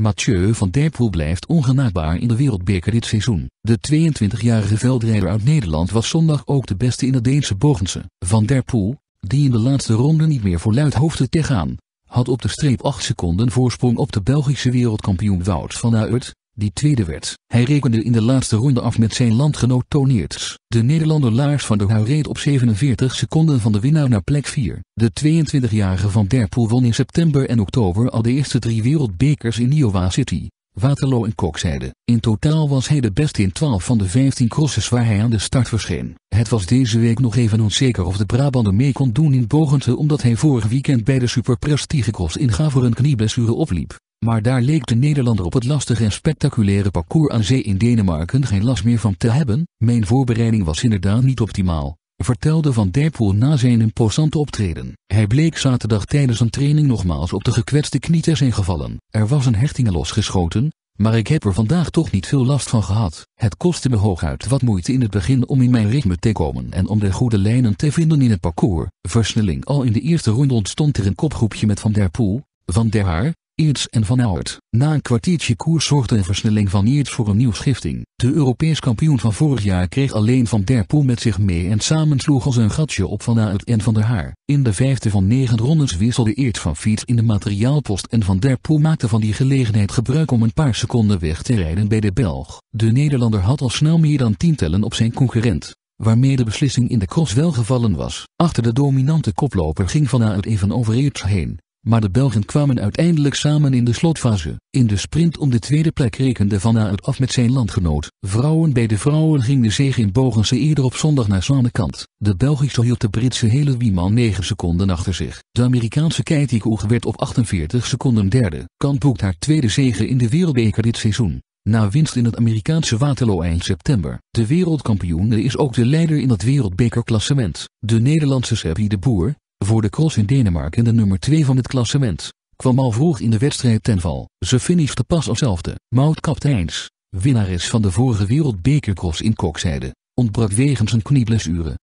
Mathieu van Poel blijft ongenaakbaar in de wereldbeker dit seizoen. De 22-jarige veldrijder uit Nederland was zondag ook de beste in het Deense Borgense. Van Poel, die in de laatste ronde niet meer voor luid te gaan, had op de streep 8 seconden voorsprong op de Belgische wereldkampioen Wout van Aert, die tweede werd. Hij rekende in de laatste ronde af met zijn landgenoot Toneerts. De Nederlander Laars van der Houw reed op 47 seconden van de winnaar naar plek 4. De 22-jarige Van der won in september en oktober al de eerste drie wereldbekers in Iowa City. Waterloo en zeiden. In totaal was hij de beste in 12 van de 15 crosses waar hij aan de start verscheen. Het was deze week nog even onzeker of de Brabander mee kon doen in Bogente omdat hij vorig weekend bij de Super Prestige Cross in Ga een knieblessure opliep. Maar daar leek de Nederlander op het lastige en spectaculaire parcours aan zee in Denemarken geen last meer van te hebben. Mijn voorbereiding was inderdaad niet optimaal, vertelde Van der Poel na zijn imposante optreden. Hij bleek zaterdag tijdens een training nogmaals op de gekwetste knie te zijn gevallen. Er was een hechtingen losgeschoten, maar ik heb er vandaag toch niet veel last van gehad. Het kostte me hooguit wat moeite in het begin om in mijn ritme te komen en om de goede lijnen te vinden in het parcours. Versnelling al in de eerste ronde ontstond er een kopgroepje met Van der Poel, Van der Haar, Eerts en Van Aert. Na een kwartiertje koers zorgde een versnelling van Eerts voor een nieuw schifting. De Europees kampioen van vorig jaar kreeg alleen Van der Poel met zich mee en samen sloeg als een gatje op Van Aert en Van der Haar. In de vijfde van negen rondes wisselde Eerts van fiets in de materiaalpost en Van der Poel maakte van die gelegenheid gebruik om een paar seconden weg te rijden bij de Belg. De Nederlander had al snel meer dan tientallen op zijn concurrent waarmee de beslissing in de cross wel gevallen was. Achter de dominante koploper ging Van Aert even over Eerts heen. Maar de Belgen kwamen uiteindelijk samen in de slotfase. In de sprint om de tweede plek rekende Van Aert af met zijn landgenoot. Vrouwen bij de vrouwen ging de zege in Bogense eerder op zondag naar Zwanekant. De Belgische hield de Britse hele Wieman 9 seconden achter zich. De Amerikaanse Katie Koeg werd op 48 seconden derde. Kant boekt haar tweede zege in de wereldbeker dit seizoen. Na winst in het Amerikaanse Waterloo eind september. De wereldkampioene is ook de leider in het wereldbekerklassement. De Nederlandse Seppi de Boer, voor de cross in Denemarken de nummer 2 van het klassement, kwam al vroeg in de wedstrijd ten val. Ze finishte pas alszelfde. Maud Kapteins, winnares van de vorige wereldbekercross in Kokzijde, ontbrak wegens een knieblessure.